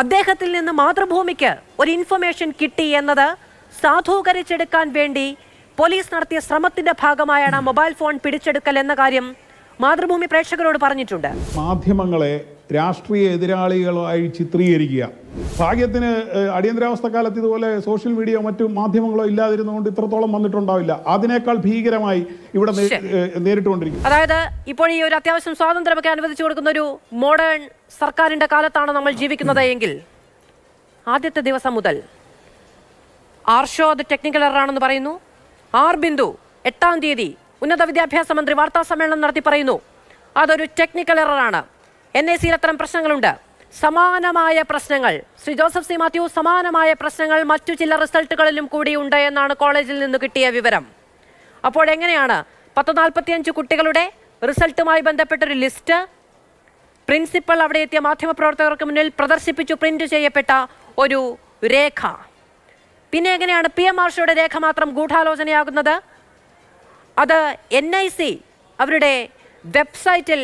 അദ്ദേഹത്തിൽ നിന്ന് മാതൃഭൂമിക്ക് ഒരു ഇൻഫർമേഷൻ കിട്ടി എന്നത് സാധൂകരിച്ചെടുക്കാൻ വേണ്ടി പോലീസ് നടത്തിയ ശ്രമത്തിന്റെ ഭാഗമായാണ് മൊബൈൽ ഫോൺ പിടിച്ചെടുക്കൽ എന്ന കാര്യം മാതൃഭൂമി പ്രേക്ഷകരോട് പറഞ്ഞിട്ടുണ്ട് മാധ്യമങ്ങളെ രാഷ്ട്രീയ എതിരാളികളായി ചിത്രീകരിക്കുക ഭാഗ്യത്തിന് അടിയന്തരാവസ്ഥ കാലത്ത് ഇതുപോലെ സോഷ്യൽ മീഡിയ മറ്റു മാധ്യമങ്ങളോ ഇല്ലാതിരുന്നുകൊണ്ട് ഇത്രത്തോളം വന്നിട്ടുണ്ടാവില്ല അതിനേക്കാൾ ഭീകരമായി ഇവിടെ നേരിട്ടുകൊണ്ടിരിക്കും അതായത് ഇപ്പോൾ ഈ ഒരു അത്യാവശ്യം സ്വാതന്ത്ര്യമൊക്കെ അനുവദിച്ചു കൊടുക്കുന്ന ഒരു മോഡേൺ സർക്കാരിന്റെ കാലത്താണ് നമ്മൾ ജീവിക്കുന്നത് എങ്കിൽ ആദ്യത്തെ ദിവസം മുതൽ ആർഷോ അത് ടെക്നിക്കൽ എററാണെന്ന് പറയുന്നു ആർ ബിന്ദു എട്ടാം തീയതി ഉന്നത വിദ്യാഭ്യാസ മന്ത്രി വാർത്താ സമ്മേളനം നടത്തി പറയുന്നു അതൊരു ടെക്നിക്കൽ എററാണ് എൻ എ സിയിൽ അത്തരം പ്രശ്നങ്ങളുണ്ട് സമാനമായ പ്രശ്നങ്ങൾ ശ്രീ ജോസഫ് സി മാത്യു സമാനമായ പ്രശ്നങ്ങൾ മറ്റു ചില റിസൾട്ടുകളിലും കൂടി ഉണ്ട് എന്നാണ് കോളേജിൽ നിന്ന് കിട്ടിയ വിവരം അപ്പോൾ എങ്ങനെയാണ് പത്ത് നാൽപ്പത്തിയഞ്ച് കുട്ടികളുടെ റിസൾട്ടുമായി ബന്ധപ്പെട്ടൊരു ലിസ്റ്റ് പ്രിൻസിപ്പൽ അവിടെ എത്തിയ മാധ്യമപ്രവർത്തകർക്ക് മുന്നിൽ പ്രദർശിപ്പിച്ചു പ്രിന്റ് ചെയ്യപ്പെട്ട ഒരു രേഖ പിന്നെ എങ്ങനെയാണ് പി എം ആർഷയുടെ രേഖ മാത്രം ഗൂഢാലോചനയാകുന്നത് അത് എൻ ഐ സി അവരുടെ വെബ്സൈറ്റിൽ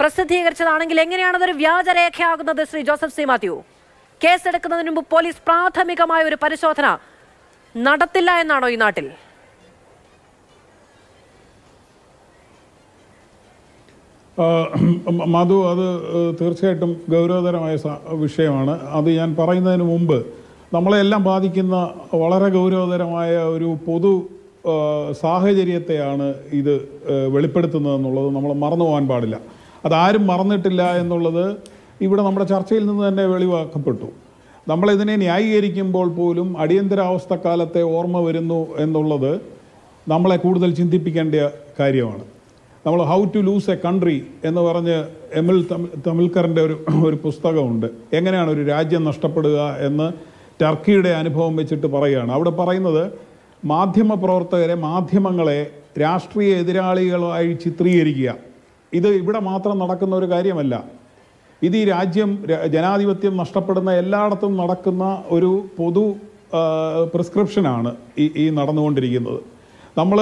പ്രസിദ്ധീകരിച്ചതാണെങ്കിൽ എങ്ങനെയാണ് അതൊരു വ്യാജരേഖയാകുന്നത് ശ്രീ ജോസഫ് സി മാത്യു കേസെടുക്കുന്നതിന് മുമ്പ് പോലീസ് പ്രാഥമികമായ ഒരു പരിശോധന നടത്തില്ല എന്നാണോ ഈ നാട്ടിൽ മധു അത് തീർച്ചയായിട്ടും ഗൗരവതരമായ വിഷയമാണ് അത് ഞാൻ പറയുന്നതിന് മുമ്പ് നമ്മളെല്ലാം ബാധിക്കുന്ന വളരെ ഗൗരവതരമായ ഒരു പൊതു സാഹചര്യത്തെയാണ് ഇത് വെളിപ്പെടുത്തുന്നതെന്നുള്ളത് നമ്മൾ മറന്നു പോകാൻ പാടില്ല അതാരും മറന്നിട്ടില്ല എന്നുള്ളത് ഇവിടെ നമ്മുടെ ചർച്ചയിൽ നിന്ന് തന്നെ വെളിവാക്കപ്പെട്ടു നമ്മളിതിനെ ന്യായീകരിക്കുമ്പോൾ പോലും അടിയന്തരാവസ്ഥക്കാലത്തെ ഓർമ്മ വരുന്നു എന്നുള്ളത് നമ്മളെ കൂടുതൽ ചിന്തിപ്പിക്കേണ്ട കാര്യമാണ് നമ്മൾ how to lose a country എന്ന് പറഞ്ഞ് എമിൽ തമിൽക്കറിൻ്റെ ഒരു ഒരു പുസ്തകമുണ്ട് എങ്ങനെയാണ് ഒരു രാജ്യം നഷ്ടപ്പെടുക എന്ന് ടർക്കിയുടെ അനുഭവം വെച്ചിട്ട് പറയുകയാണ് അവിടെ പറയുന്നത് മാധ്യമ പ്രവർത്തകരെ മാധ്യമങ്ങളെ രാഷ്ട്രീയ എതിരാളികളായി ചിത്രീകരിക്കുക ഇത് ഇവിടെ മാത്രം നടക്കുന്ന ഒരു കാര്യമല്ല ഇത് ഈ രാജ്യം ജനാധിപത്യം നഷ്ടപ്പെടുന്ന എല്ലായിടത്തും നടക്കുന്ന ഒരു പൊതു പ്രിസ്ക്രിപ്ഷനാണ് ഈ ഈ നടന്നുകൊണ്ടിരിക്കുന്നത് നമ്മൾ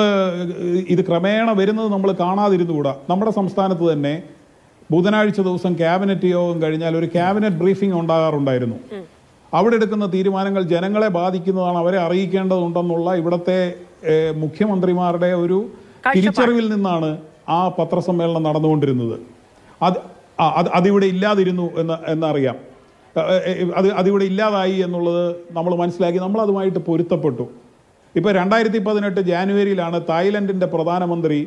ഇത് ക്രമേണ വരുന്നത് നമ്മൾ കാണാതിരുന്നുകൂടാ നമ്മുടെ സംസ്ഥാനത്ത് തന്നെ ബുധനാഴ്ച ദിവസം ക്യാബിനറ്റ് യോഗം കഴിഞ്ഞാൽ ഒരു ക്യാബിനറ്റ് ബ്രീഫിംഗ് ഉണ്ടാകാറുണ്ടായിരുന്നു അവിടെ എടുക്കുന്ന തീരുമാനങ്ങൾ ജനങ്ങളെ ബാധിക്കുന്നതാണ് അവരെ അറിയിക്കേണ്ടതുണ്ടെന്നുള്ള ഇവിടുത്തെ മുഖ്യമന്ത്രിമാരുടെ ഒരു തിരിച്ചറിവിൽ നിന്നാണ് ആ പത്രസമ്മേളനം നടന്നുകൊണ്ടിരുന്നത് അത് അത് അതിവിടെ ഇല്ലാതിരുന്നു എന്ന് എന്നറിയാം അത് അതിവിടെ ഇല്ലാതായി എന്നുള്ളത് നമ്മൾ മനസ്സിലാക്കി നമ്മൾ അതുമായിട്ട് പൊരുത്തപ്പെട്ടു ഇപ്പോൾ രണ്ടായിരത്തി പതിനെട്ട് ജാനുവരിയിലാണ് തായ്ലൻഡിൻ്റെ പ്രധാനമന്ത്രി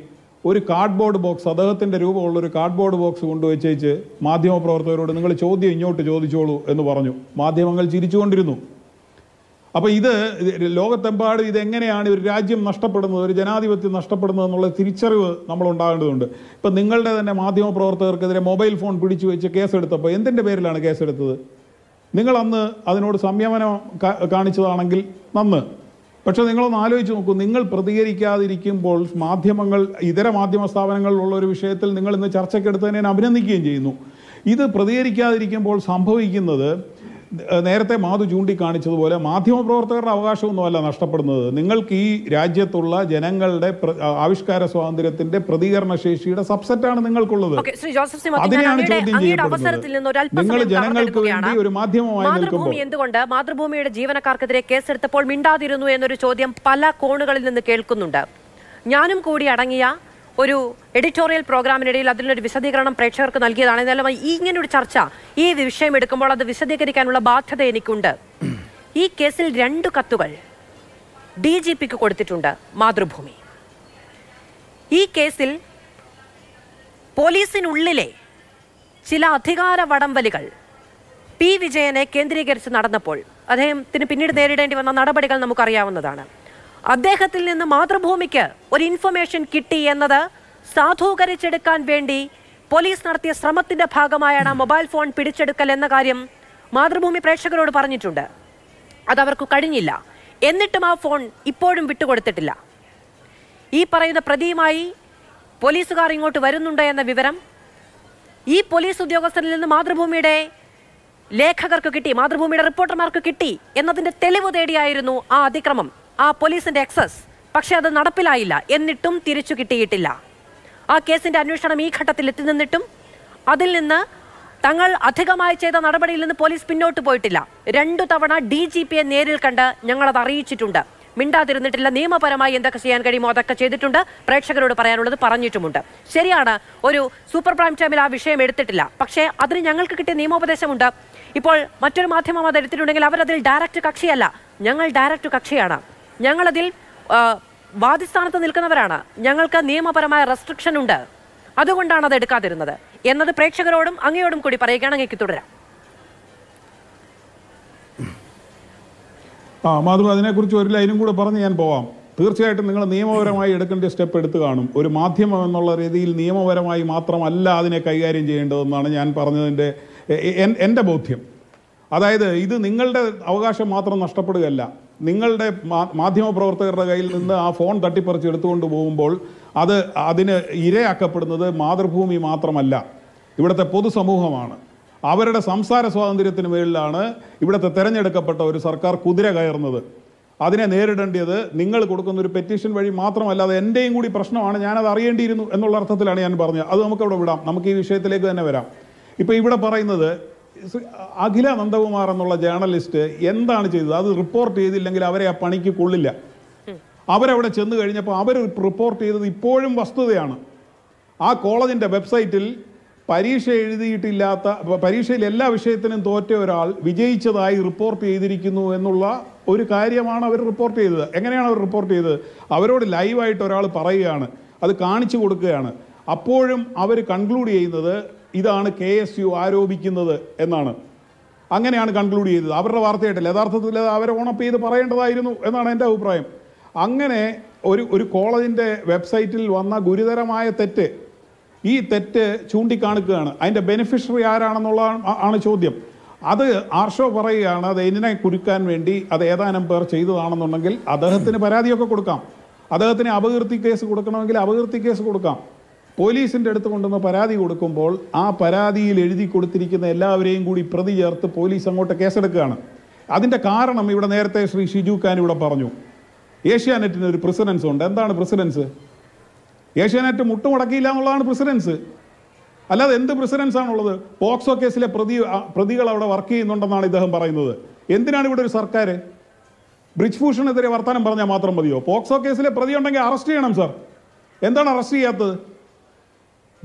ഒരു കാർഡ്ബോർഡ് ബോക്സ് അദ്ദേഹത്തിൻ്റെ രൂപമുള്ള ഒരു കാർഡ്ബോർഡ് ബോക്സ് കൊണ്ടുവച്ചേച്ച് മാധ്യമപ്രവർത്തകരോട് നിങ്ങൾ ചോദ്യം ഇങ്ങോട്ട് ചോദിച്ചോളൂ എന്ന് പറഞ്ഞു മാധ്യമങ്ങൾ ചിരിച്ചുകൊണ്ടിരുന്നു അപ്പോൾ ഇത് ലോകത്തെമ്പാട് ഇതെങ്ങനെയാണ് ഒരു രാജ്യം നഷ്ടപ്പെടുന്നത് ഒരു ജനാധിപത്യം നഷ്ടപ്പെടുന്നത് എന്നുള്ള തിരിച്ചറിവ് നമ്മൾ ഉണ്ടാകേണ്ടതുണ്ട് ഇപ്പം നിങ്ങളുടെ തന്നെ മാധ്യമ പ്രവർത്തകർക്കെതിരെ മൊബൈൽ ഫോൺ പിടിച്ചു വെച്ച് കേസെടുത്തപ്പോൾ എന്തിൻ്റെ പേരിലാണ് കേസെടുത്തത് നിങ്ങൾ അന്ന് അതിനോട് സംയമനം കാണിച്ചതാണെങ്കിൽ നന്ന് പക്ഷേ നിങ്ങളൊന്ന് ആലോചിച്ച് നോക്കൂ നിങ്ങൾ പ്രതികരിക്കാതിരിക്കുമ്പോൾ മാധ്യമങ്ങൾ ഇതര മാധ്യമ സ്ഥാപനങ്ങളിലുള്ള ഒരു വിഷയത്തിൽ നിങ്ങൾ ഇന്ന് ചർച്ചയ്ക്കെടുത്തതിനെ അഭിനന്ദിക്കുകയും ചെയ്യുന്നു ഇത് പ്രതികരിക്കാതിരിക്കുമ്പോൾ സംഭവിക്കുന്നത് നേരത്തെ മാധു ചൂണ്ടിക്കാണിച്ചതുപോലെ മാധ്യമപ്രവർത്തകരുടെ അവകാശമൊന്നുമല്ല നഷ്ടപ്പെടുന്നത് നിങ്ങൾക്ക് ഈ രാജ്യത്തുള്ള ജനങ്ങളുടെ ആവിഷ്കാര സ്വാതന്ത്ര്യത്തിന്റെ പ്രതികരണ ശേഷിയുടെ സബ്സെറ്റാണ് നിങ്ങൾക്കുള്ളത് അതിനെയാണ് ചോദ്യം ചെയ്യുന്നത് നിങ്ങൾ ജനങ്ങൾക്ക് വേണ്ടി ഒരു മാധ്യമമായി നിൽക്കുമ്പോൾ എന്തുകൊണ്ട് മാതൃഭൂമിയുടെ ജീവനക്കാർക്കെതിരെ കേസെടുത്തപ്പോൾ മിണ്ടാതിരുന്നു എന്നൊരു ചോദ്യം പല കോണുകളിൽ നിന്ന് കേൾക്കുന്നുണ്ട് ഞാനും കൂടി അടങ്ങിയ ഒരു എഡിറ്റോറിയൽ പ്രോഗ്രാമിനിടയിൽ അതിനൊരു വിശദീകരണം പ്രേക്ഷകർക്ക് നൽകിയതാണ് എന്നാലും ഈ ഇങ്ങനെ ഒരു ചർച്ച ഈ വിഷയം എടുക്കുമ്പോൾ അത് വിശദീകരിക്കാനുള്ള ബാധ്യത എനിക്കുണ്ട് ഈ കേസിൽ രണ്ട് കത്തുകൾ ഡി ജി പിക്ക് കൊടുത്തിട്ടുണ്ട് മാതൃഭൂമി ഈ കേസിൽ പോലീസിനുള്ളിലെ ചില അധികാര വടംവലികൾ പി വിജയനെ കേന്ദ്രീകരിച്ച് നടന്നപ്പോൾ അദ്ദേഹത്തിന് പിന്നീട് നേരിടേണ്ടി വന്ന നടപടികൾ നമുക്കറിയാവുന്നതാണ് അദ്ദേഹത്തിൽ നിന്ന് മാതൃഭൂമിക്ക് ഒരു ഇൻഫർമേഷൻ കിട്ടി എന്നത് സാധൂകരിച്ചെടുക്കാൻ വേണ്ടി പോലീസ് നടത്തിയ ശ്രമത്തിന്റെ ഭാഗമായാണ് മൊബൈൽ ഫോൺ പിടിച്ചെടുക്കൽ എന്ന കാര്യം മാതൃഭൂമി പ്രേക്ഷകരോട് പറഞ്ഞിട്ടുണ്ട് അതവർക്ക് കഴിഞ്ഞില്ല എന്നിട്ടും ആ ഫോൺ ഇപ്പോഴും വിട്ടുകൊടുത്തിട്ടില്ല ഈ പറയുന്ന പ്രതിയുമായി പോലീസുകാർ ഇങ്ങോട്ട് വരുന്നുണ്ട് എന്ന വിവരം ഈ പോലീസ് ഉദ്യോഗസ്ഥരിൽ നിന്ന് മാതൃഭൂമിയുടെ ലേഖകർക്ക് കിട്ടി മാതൃഭൂമിയുടെ റിപ്പോർട്ടർമാർക്ക് കിട്ടി എന്നതിൻ്റെ തെളിവ് തേടിയായിരുന്നു ആ അതിക്രമം ആ പോലീസിന്റെ എക്സസ് പക്ഷേ അത് നടപ്പിലായില്ല എന്നിട്ടും തിരിച്ചു കിട്ടിയിട്ടില്ല ആ കേസിന്റെ അന്വേഷണം ഈ ഘട്ടത്തിൽ എത്തി നിന്നിട്ടും അതിൽ നിന്ന് തങ്ങൾ അധികമായി ചെയ്ത നടപടിയിൽ നിന്ന് പോലീസ് പിന്നോട്ട് പോയിട്ടില്ല രണ്ടു തവണ ഡി ജി പിയെ നേരിൽ കണ്ട് ഞങ്ങളത് അറിയിച്ചിട്ടുണ്ട് മിണ്ടാതിരുന്നിട്ടില്ല നിയമപരമായി എന്തൊക്കെ ചെയ്യാൻ കഴിയുമോ അതൊക്കെ ചെയ്തിട്ടുണ്ട് പ്രേക്ഷകരോട് പറയാനുള്ളത് പറഞ്ഞിട്ടുമുണ്ട് ശരിയാണ് ഒരു സൂപ്പർ പ്രൈം ടൈമിൽ ആ വിഷയം എടുത്തിട്ടില്ല പക്ഷേ അതിന് ഞങ്ങൾക്ക് കിട്ടിയ നിയമോപദേശമുണ്ട് ഇപ്പോൾ മറ്റൊരു മാധ്യമം അത് എടുത്തിട്ടുണ്ടെങ്കിൽ അവരതിൽ ഡയറക്റ്റ് കക്ഷിയല്ല ഞങ്ങൾ ഡയറക്റ്റ് കക്ഷിയാണ് ഞങ്ങളതിൽ വാദിസ്ഥാനത്ത് നിൽക്കുന്നവരാണ് ഞങ്ങൾക്ക് നിയമപരമായ റെസ്ട്രിക്ഷൻ ഉണ്ട് അതുകൊണ്ടാണ് അത് എടുക്കാതിരുന്നത് എന്നത് പ്രേക്ഷകരോടും അങ്ങയോടും കൂടി പറയുകയാണെങ്കിൽ തുടരാം ആ മാധു അതിനെക്കുറിച്ച് ഒരു ലൈനും കൂടെ പറഞ്ഞ് ഞാൻ പോവാം തീർച്ചയായിട്ടും നിങ്ങൾ നിയമപരമായി എടുക്കേണ്ട സ്റ്റെപ്പ് എടുത്തു കാണും ഒരു മാധ്യമം എന്നുള്ള രീതിയിൽ നിയമപരമായി മാത്രമല്ല അതിനെ കൈകാര്യം ചെയ്യേണ്ടതെന്നാണ് ഞാൻ പറഞ്ഞതിൻ്റെ എൻ്റെ ബോധ്യം അതായത് ഇത് നിങ്ങളുടെ അവകാശം മാത്രം നഷ്ടപ്പെടുകയല്ല നിങ്ങളുടെ മാധ്യമപ്രവർത്തകരുടെ കയ്യിൽ നിന്ന് ആ ഫോൺ തട്ടിപ്പറിച്ച് എടുത്തുകൊണ്ട് പോകുമ്പോൾ അത് അതിന് ഇരയാക്കപ്പെടുന്നത് മാതൃഭൂമി മാത്രമല്ല ഇവിടുത്തെ പൊതുസമൂഹമാണ് അവരുടെ സംസാര സ്വാതന്ത്ര്യത്തിന് മേലിലാണ് ഇവിടുത്തെ തിരഞ്ഞെടുക്കപ്പെട്ട ഒരു സർക്കാർ കുതിര കയറുന്നത് അതിനെ നേരിടേണ്ടത് നിങ്ങൾ കൊടുക്കുന്ന ഒരു പെറ്റീഷൻ വഴി അത് എൻ്റെയും കൂടി പ്രശ്നമാണ് ഞാനത് അറിയേണ്ടിയിരുന്നു എന്നുള്ള അർത്ഥത്തിലാണ് ഞാൻ പറഞ്ഞത് അത് നമുക്കവിടെ വിടാം നമുക്ക് ഈ വിഷയത്തിലേക്ക് തന്നെ വരാം ഇപ്പോൾ ഇവിടെ പറയുന്നത് അഖില നന്ദകുമാർ എന്നുള്ള ജേർണലിസ്റ്റ് എന്താണ് ചെയ്തത് അത് റിപ്പോർട്ട് ചെയ്തില്ലെങ്കിൽ അവരെ ആ പണിക്ക് കൊള്ളില്ല അവരവിടെ ചെന്ന് കഴിഞ്ഞപ്പോൾ അവർ റിപ്പോർട്ട് ചെയ്തത് ഇപ്പോഴും വസ്തുതയാണ് ആ കോളേജിൻ്റെ വെബ്സൈറ്റിൽ പരീക്ഷ എഴുതിയിട്ടില്ലാത്ത പരീക്ഷയിൽ എല്ലാ വിഷയത്തിനും തോറ്റ ഒരാൾ വിജയിച്ചതായി റിപ്പോർട്ട് ചെയ്തിരിക്കുന്നു എന്നുള്ള ഒരു കാര്യമാണ് അവർ റിപ്പോർട്ട് ചെയ്തത് എങ്ങനെയാണ് അവർ റിപ്പോർട്ട് ചെയ്തത് അവരോട് ലൈവായിട്ട് ഒരാൾ പറയുകയാണ് അത് കാണിച്ചു കൊടുക്കുകയാണ് അപ്പോഴും അവർ കൺക്ലൂഡ് ചെയ്യുന്നത് ഇതാണ് കെ എസ് യു ആരോപിക്കുന്നത് എന്നാണ് അങ്ങനെയാണ് കൺക്ലൂഡ് ചെയ്തത് അവരുടെ വാർത്തയായിട്ടില്ല യഥാർത്ഥത്തിൽ അവരെ ഓണപ്പ് ചെയ്ത് പറയേണ്ടതായിരുന്നു എന്നാണ് എൻ്റെ അഭിപ്രായം അങ്ങനെ ഒരു ഒരു കോളേജിൻ്റെ വെബ്സൈറ്റിൽ വന്ന ഗുരുതരമായ തെറ്റ് ഈ തെറ്റ് ചൂണ്ടിക്കാണിക്കുകയാണ് അതിൻ്റെ ബെനിഫിഷ്യറി ആരാണെന്നുള്ള ആണ് ചോദ്യം അത് ആർഷോ പറയുകയാണ് അത് എന്നിനെ കുരുക്കാൻ വേണ്ടി അത് ഏതാനും പേർ ചെയ്തതാണെന്നുണ്ടെങ്കിൽ അദ്ദേഹത്തിന് പരാതിയൊക്കെ കൊടുക്കാം അദ്ദേഹത്തിന് അപകീർത്തി കേസ് കൊടുക്കണമെങ്കിൽ അപകീർത്തി കേസ് കൊടുക്കാം പോലീസിൻ്റെ അടുത്ത് കൊണ്ടുവന്ന് പരാതി കൊടുക്കുമ്പോൾ ആ പരാതിയിൽ എഴുതി കൊടുത്തിരിക്കുന്ന എല്ലാവരെയും കൂടി പ്രതി ചേർത്ത് പോലീസ് അങ്ങോട്ട് കേസെടുക്കുകയാണ് അതിൻ്റെ കാരണം ഇവിടെ നേരത്തെ ശ്രീ ഷിജു ഖാൻ ഇവിടെ പറഞ്ഞു ഏഷ്യാനെറ്റിന് ഒരു പ്രസിഡൻസ് ഉണ്ട് എന്താണ് പ്രസിഡൻസ് ഏഷ്യാനെറ്റ് മുട്ടുമുടക്കിയില്ല എന്നുള്ളതാണ് പ്രസിഡൻസ് അല്ലാതെ എന്ത് പ്രസിഡൻസ് ആണുള്ളത് പോക്സോ കേസിലെ പ്രതി പ്രതികൾ അവിടെ വർക്ക് ചെയ്യുന്നുണ്ടെന്നാണ് ഇദ്ദേഹം പറയുന്നത് എന്തിനാണ് ഇവിടെ ഒരു സർക്കാർ ബ്രിജ് ഭൂഷണെതിരെ വർത്തമാനം പറഞ്ഞാൽ മാത്രം മതിയോ പോക്സോ കേസിലെ പ്രതി ഉണ്ടെങ്കിൽ അറസ്റ്റ് ചെയ്യണം സർ എന്താണ് അറസ്റ്റ് ചെയ്യാത്തത്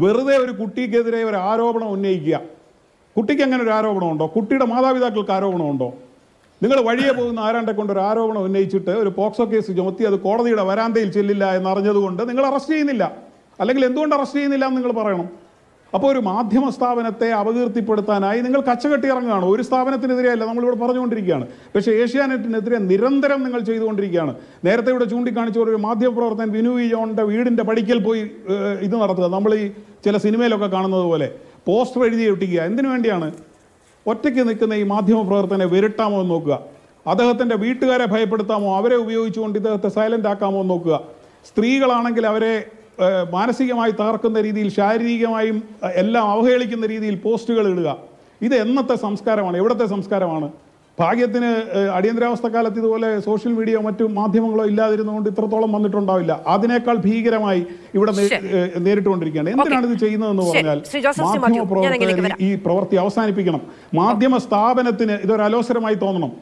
വെറുതെ ഒരു കുട്ടിക്കെതിരെ ഒരു ആരോപണം ഉന്നയിക്കുക കുട്ടിക്ക് അങ്ങനെ ഒരു ആരോപണമുണ്ടോ കുട്ടിയുടെ മാതാപിതാക്കൾക്ക് ആരോപണമുണ്ടോ നിങ്ങൾ വഴിയെ പോകുന്ന ആരാണ്ടെ കൊണ്ട് ഒരു ആരോപണം ഉന്നയിച്ചിട്ട് ഒരു പോക്സോ കേസ് ചുമത്തി അത് കോടതിയുടെ വരാന്തയിൽ ചെല്ലില്ല എന്നറിഞ്ഞതുകൊണ്ട് നിങ്ങൾ അറസ്റ്റ് ചെയ്യുന്നില്ല അല്ലെങ്കിൽ എന്തുകൊണ്ട് അറസ്റ്റ് ചെയ്യുന്നില്ല എന്ന് നിങ്ങൾ പറയണം അപ്പോൾ ഒരു മാധ്യമ സ്ഥാപനത്തെ അപകീർത്തിപ്പെടുത്താനായി നിങ്ങൾ കച്ചകെട്ടി ഇറങ്ങുകയാണ് ഒരു സ്ഥാപനത്തിനെതിരെയല്ല നമ്മളിവിടെ പറഞ്ഞുകൊണ്ടിരിക്കുകയാണ് പക്ഷേ ഏഷ്യാനെറ്റിനെതിരെ നിരന്തരം നിങ്ങൾ ചെയ്തുകൊണ്ടിരിക്കുകയാണ് നേരത്തെ ഇവിടെ ചൂണ്ടിക്കാണിച്ച ഒരു മാധ്യമ പ്രവർത്തകൻ വിനു ജോണിൻ്റെ വീടിൻ്റെ പടിക്കൽ പോയി ഇത് നടത്തുക നമ്മൾ ഈ ചില സിനിമയിലൊക്കെ കാണുന്നത് പോലെ പോസ്റ്റർ എഴുതി ഒട്ടിക്കുക എന്തിനു വേണ്ടിയാണ് ഒറ്റയ്ക്ക് നിൽക്കുന്ന ഈ മാധ്യമ പ്രവർത്തനെ വിരട്ടാമോ എന്ന് നോക്കുക അദ്ദേഹത്തിൻ്റെ വീട്ടുകാരെ ഭയപ്പെടുത്താമോ അവരെ ഉപയോഗിച്ചുകൊണ്ട് ഇദ്ദേഹത്തെ സൈലൻ്റ് ആക്കാമോ എന്ന് നോക്കുക സ്ത്രീകളാണെങ്കിൽ അവരെ മാനസികമായി തകർക്കുന്ന രീതിയിൽ ശാരീരികമായും എല്ലാം അവഹേളിക്കുന്ന രീതിയിൽ പോസ്റ്റുകൾ ഇടുക ഇത് എന്നത്തെ സംസ്കാരമാണ് എവിടത്തെ സംസ്കാരമാണ് ഭാഗ്യത്തിന് അടിയന്തരാവസ്ഥ കാലത്ത് ഇതുപോലെ സോഷ്യൽ മീഡിയ മറ്റു മാധ്യമങ്ങളോ ഇല്ലാതിരുന്നുകൊണ്ട് ഇത്രത്തോളം വന്നിട്ടുണ്ടാവില്ല അതിനേക്കാൾ ഭീകരമായി ഇവിടെ നേരിട്ടുകൊണ്ടിരിക്കുകയാണ് എന്തിനാണ് ഇത് ചെയ്യുന്നതെന്ന് പറഞ്ഞാൽ മാധ്യമ പ്രവർത്തകർ ഈ പ്രവൃത്തി അവസാനിപ്പിക്കണം മാധ്യമ സ്ഥാപനത്തിന് ഇതൊരു അലോസരമായി തോന്നണം